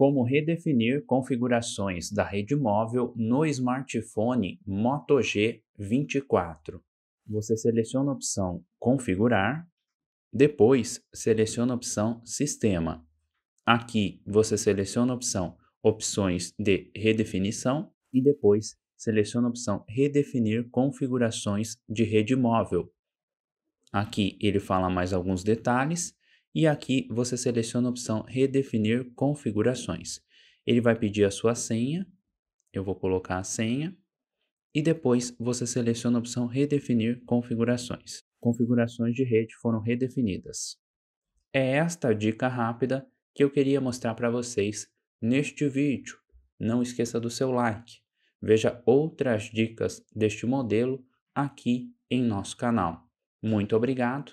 como redefinir configurações da rede móvel no smartphone Moto G24. Você seleciona a opção Configurar, depois seleciona a opção Sistema. Aqui você seleciona a opção Opções de Redefinição e depois seleciona a opção Redefinir configurações de rede móvel. Aqui ele fala mais alguns detalhes e aqui você seleciona a opção Redefinir configurações. Ele vai pedir a sua senha, eu vou colocar a senha, e depois você seleciona a opção Redefinir configurações. Configurações de rede foram redefinidas. É esta dica rápida que eu queria mostrar para vocês neste vídeo. Não esqueça do seu like. Veja outras dicas deste modelo aqui em nosso canal. Muito obrigado